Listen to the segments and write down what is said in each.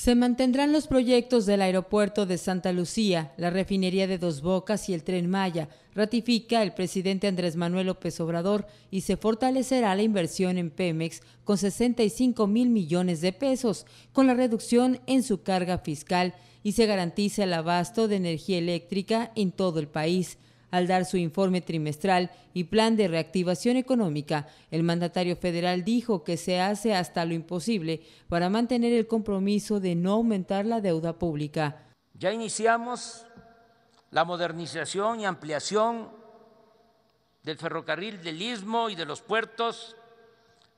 Se mantendrán los proyectos del aeropuerto de Santa Lucía, la refinería de Dos Bocas y el tren Maya, ratifica el presidente Andrés Manuel López Obrador y se fortalecerá la inversión en Pemex con 65 mil millones de pesos, con la reducción en su carga fiscal y se garantiza el abasto de energía eléctrica en todo el país al dar su informe trimestral y plan de reactivación económica, el mandatario federal dijo que se hace hasta lo imposible para mantener el compromiso de no aumentar la deuda pública. Ya iniciamos la modernización y ampliación del ferrocarril del Istmo y de los puertos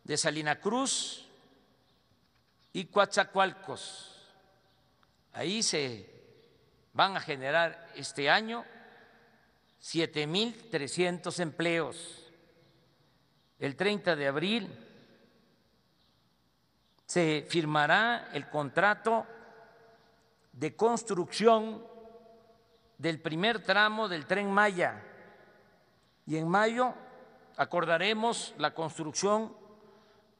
de Salina Cruz y Coatzacoalcos. Ahí se van a generar este año 7.300 empleos. El 30 de abril se firmará el contrato de construcción del primer tramo del tren Maya y en mayo acordaremos la construcción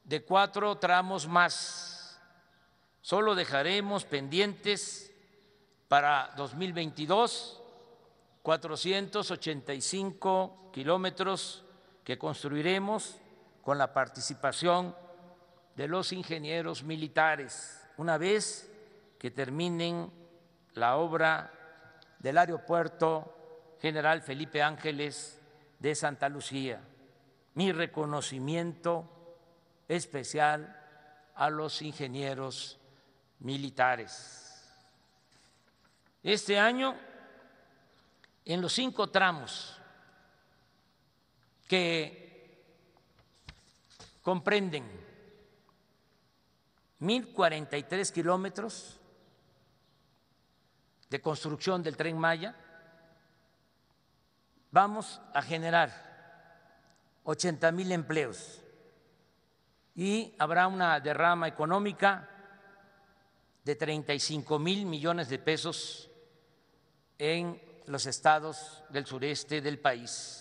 de cuatro tramos más. Solo dejaremos pendientes para 2022 485 kilómetros que construiremos con la participación de los ingenieros militares, una vez que terminen la obra del aeropuerto General Felipe Ángeles de Santa Lucía. Mi reconocimiento especial a los ingenieros militares. Este año en los cinco tramos que comprenden 1.043 kilómetros de construcción del tren Maya, vamos a generar 80 mil empleos y habrá una derrama económica de 35 mil millones de pesos en los estados del sureste del país.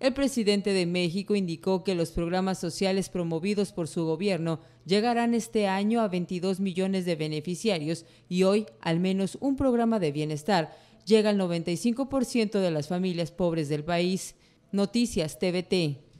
El presidente de México indicó que los programas sociales promovidos por su gobierno llegarán este año a 22 millones de beneficiarios y hoy al menos un programa de bienestar llega al 95% de las familias pobres del país. Noticias TVT.